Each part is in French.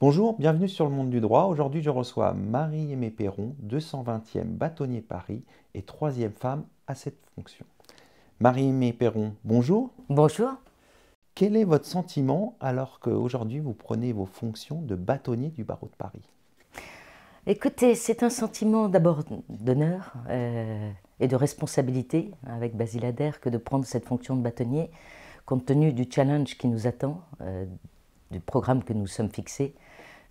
Bonjour, bienvenue sur le monde du droit. Aujourd'hui, je reçois Marie-Aimée Perron, 220e bâtonnier Paris et troisième femme à cette fonction. Marie-Aimée Perron, bonjour. Bonjour. Quel est votre sentiment alors qu'aujourd'hui vous prenez vos fonctions de bâtonnier du barreau de Paris Écoutez, c'est un sentiment d'abord d'honneur euh, et de responsabilité avec Basile Adair que de prendre cette fonction de bâtonnier compte tenu du challenge qui nous attend, euh, du programme que nous sommes fixés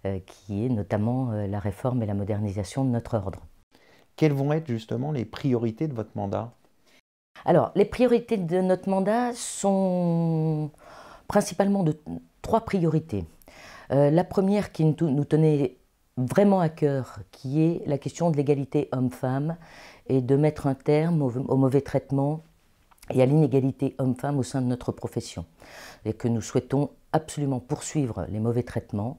euh, qui est notamment euh, la réforme et la modernisation de notre ordre. Quelles vont être justement les priorités de votre mandat Alors, les priorités de notre mandat sont principalement de trois priorités. Euh, la première qui nous tenait vraiment à cœur, qui est la question de l'égalité homme-femme et de mettre un terme au, mauvais traitement et à l'inégalité homme-femme au sein de notre profession. Et que nous souhaitons absolument poursuivre les mauvais traitements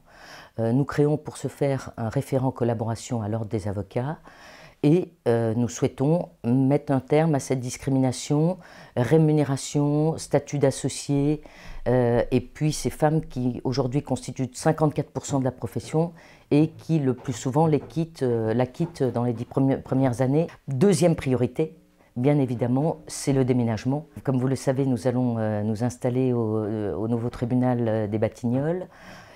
euh, nous créons pour ce faire un référent collaboration à l'ordre des avocats et euh, nous souhaitons mettre un terme à cette discrimination, rémunération, statut d'associé, euh, et puis ces femmes qui aujourd'hui constituent 54% de la profession et qui le plus souvent les la quittent dans les dix premières années. Deuxième priorité, bien évidemment, c'est le déménagement. Comme vous le savez, nous allons nous installer au nouveau tribunal des Batignolles.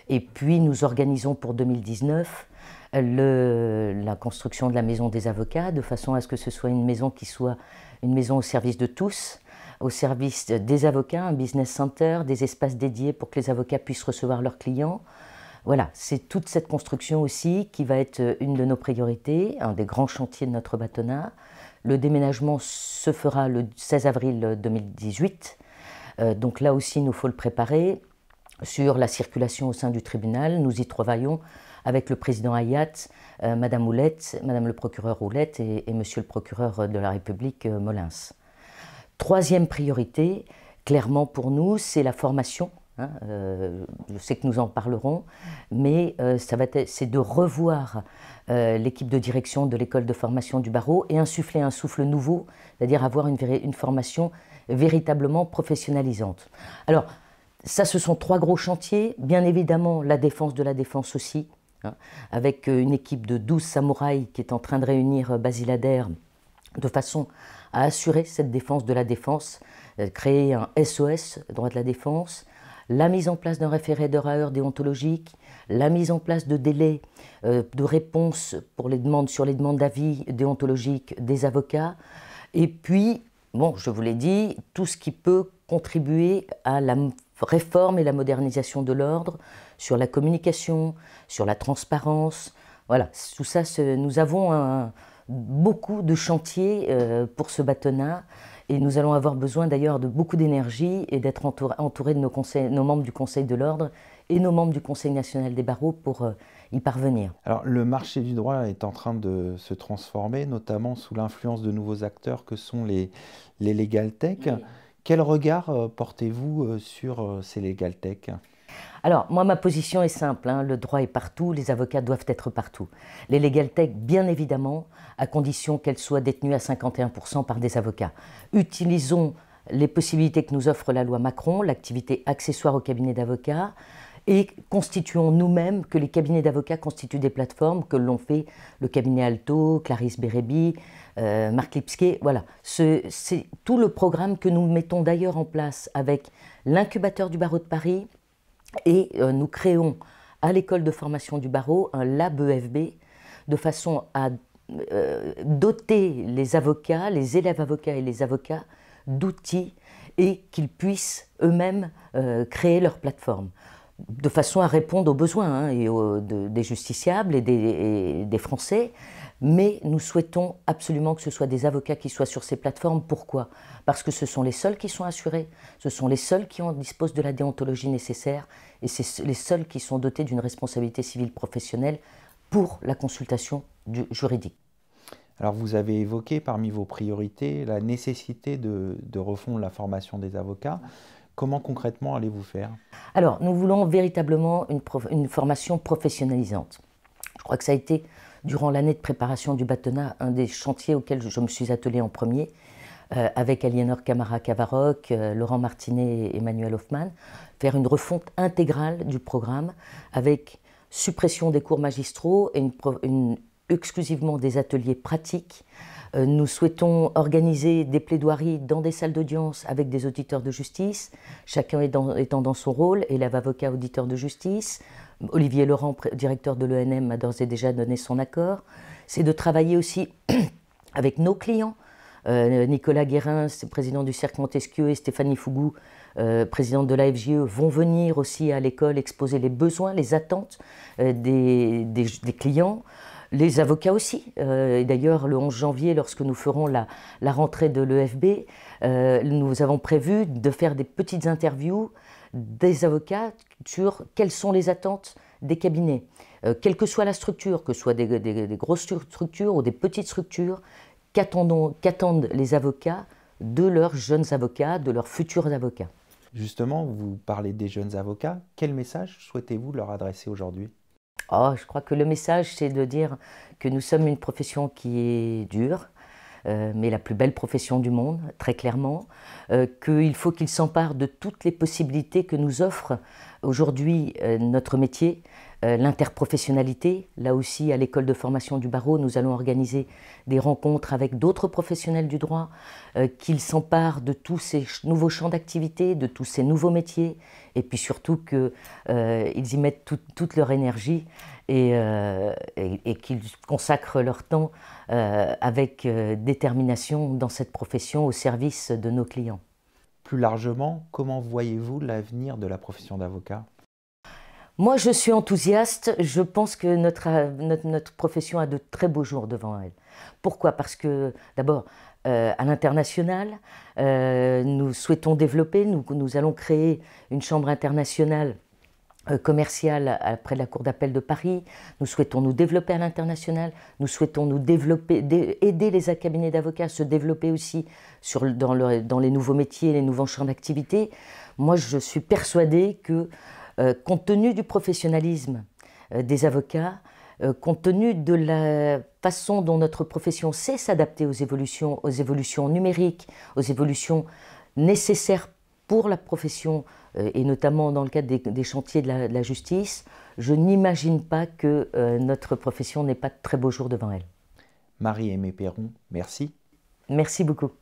Et puis nous organisons pour 2019 le, la construction de la maison des avocats, de façon à ce que ce soit une maison qui soit une maison au service de tous, au service des avocats, un business center, des espaces dédiés pour que les avocats puissent recevoir leurs clients. Voilà, c'est toute cette construction aussi qui va être une de nos priorités, un des grands chantiers de notre bâtonnat. Le déménagement se fera le 16 avril 2018, euh, donc là aussi il nous faut le préparer sur la circulation au sein du tribunal. Nous y travaillons avec le président Hayat, euh, Madame Houlette, Madame le procureur Houlette et, Monsieur le procureur de la République euh, Molins. Troisième priorité, clairement pour nous, c'est la formation. Hein, euh, je sais que nous en parlerons, mais ça va c'est de revoir l'équipe de direction de l'école de formation du barreau et insuffler un souffle nouveau, c'est-à-dire avoir une, une formation véritablement professionnalisante. Alors, ça, ce sont trois gros chantiers. Bien évidemment, la défense de la défense aussi, hein, avec euh, une équipe de 12 samouraïs qui est en train de réunir euh, Basilader de façon à assurer cette défense de la défense, euh, créer un SOS, droit de la défense, la mise en place d'un référé à heure déontologique, la mise en place de délais de réponse pour les demandes, sur les demandes d'avis déontologiques des avocats, et puis, bon, je vous l'ai dit, tout ce qui peut contribuer à la réforme et la modernisation de l'ordre, sur la communication, sur la transparence. Voilà, tout ça, nous avons beaucoup de chantiers euh, pour ce bâtonnat et nous allons avoir besoin d'ailleurs de beaucoup d'énergie et d'être entourés entouré de nos, membres du Conseil de l'ordre et nos membres du Conseil national des barreaux pour euh, y parvenir. Alors le marché du droit est en train de se transformer, notamment sous l'influence de nouveaux acteurs que sont les, les legal tech. Quel regard euh, portez-vous euh, sur euh, ces legal tech alors, moi, ma position est simple. Hein. le droit est partout, les avocats doivent être partout. Les legal tech, bien évidemment, à condition qu'elles soient détenues à 51% par des avocats. Utilisons les possibilités que nous offre la loi Macron, l'activité accessoire au cabinet d'avocats, et constituons nous-mêmes, que les cabinets d'avocats constituent des plateformes, que l'ont fait le cabinet Alto, Clarisse Bérébi, euh, Marc Lipsquet, voilà. C'est tout le programme que nous mettons d'ailleurs en place avec l'incubateur du barreau de Paris et euh, nous créons à l'école de formation du barreau un lab EFB de façon à euh, doter les avocats, les élèves avocats et les avocats d'outils et qu'ils puissent eux-mêmes créer leurs plateforme de façon à répondre aux besoins hein, et des justiciables et des, Français. Mais nous souhaitons absolument que ce soit des avocats qui soient sur ces plateformes. Pourquoi Parce que ce sont les seuls qui sont assurés, ce sont les seuls qui ont disposent de la déontologie nécessaire et c'est les seuls qui sont dotés d'une responsabilité civile professionnelle pour la consultation juridique. Alors vous avez évoqué parmi vos priorités la nécessité de, de refondre la formation des avocats. Comment concrètement allez-vous faire Alors, nous voulons véritablement une, formation professionnalisante. Je crois que ça a été, durant l'année de préparation du bâtonnat, un des chantiers auxquels je me suis attelée en premier, euh, avec Aliénor Camara Cavaroc, euh, Laurent Martinet et Emmanuel Hoffman, faire une refonte intégrale du programme avec suppression des cours magistraux et exclusivement des ateliers pratiques euh, nous souhaitons organiser des plaidoiries dans des salles d'audience avec des auditeurs de justice, chacun étant dans son rôle, élève avocat, auditeur de justice. Olivier Laurent, directeur de l'ENM, a d'ores et déjà donné son accord. C'est de travailler aussi avec nos clients. Euh, Nicolas Guérin, président du Cercle Montesquieu, et Stéphanie Fougou, euh, présidente de l'AFGE, vont venir aussi à l'école exposer les besoins, les attentes des, clients les avocats aussi. Euh, et d'ailleurs, le 11 janvier, lorsque nous ferons la, rentrée de l'EFB, euh, nous avons prévu de faire des petites interviews des avocats sur quelles sont les attentes des cabinets, euh, quelle que soit la structure, que ce soit des, grosses structures ou des petites structures, qu'attendent les avocats de leurs jeunes avocats, de leurs futurs avocats. Justement, vous parlez des jeunes avocats. Quel message souhaitez-vous leur adresser aujourd'hui Oh, je crois que le message, c'est de dire que nous sommes une profession qui est dure, euh, mais la plus belle profession du monde, très clairement, euh, qu'il faut qu'il s'empare de toutes les possibilités que nous offrent Aujourd'hui, euh, notre métier, euh, l'interprofessionnalité, là aussi à l'école de formation du barreau, nous allons organiser des rencontres avec d'autres professionnels du droit, euh, qu'ils s'emparent de tous ces nouveaux champs d'activité, de tous ces nouveaux métiers, et puis surtout qu'ils y mettent toute leur énergie et, qu'ils consacrent leur temps avec détermination dans cette profession au service de nos clients. Plus largement, comment voyez-vous l'avenir de la profession d'avocat Moi, je suis enthousiaste. Je pense que notre, profession a de très beaux jours devant elle. Pourquoi Parce que, d'abord, euh, à l'international, euh, nous souhaitons développer, nous, nous allons créer une chambre internationale euh, commercial après la Cour d'appel de Paris, nous souhaitons nous développer à l'international, nous souhaitons nous développer, aider les cabinets d'avocats à se développer aussi sur, dans, le, dans, les nouveaux métiers, les nouveaux champs d'activité. Moi, je suis persuadée que, euh, compte tenu du professionnalisme euh, des avocats, compte tenu de la façon dont notre profession sait s'adapter aux évolutions, aux évolutions numériques, aux évolutions nécessaires pour la profession, euh, et notamment dans le cadre des, chantiers de la, justice, je n'imagine pas que euh, notre profession n'ait pas de très beaux jours devant elle. Marie-Aimée Perron, merci. Merci beaucoup.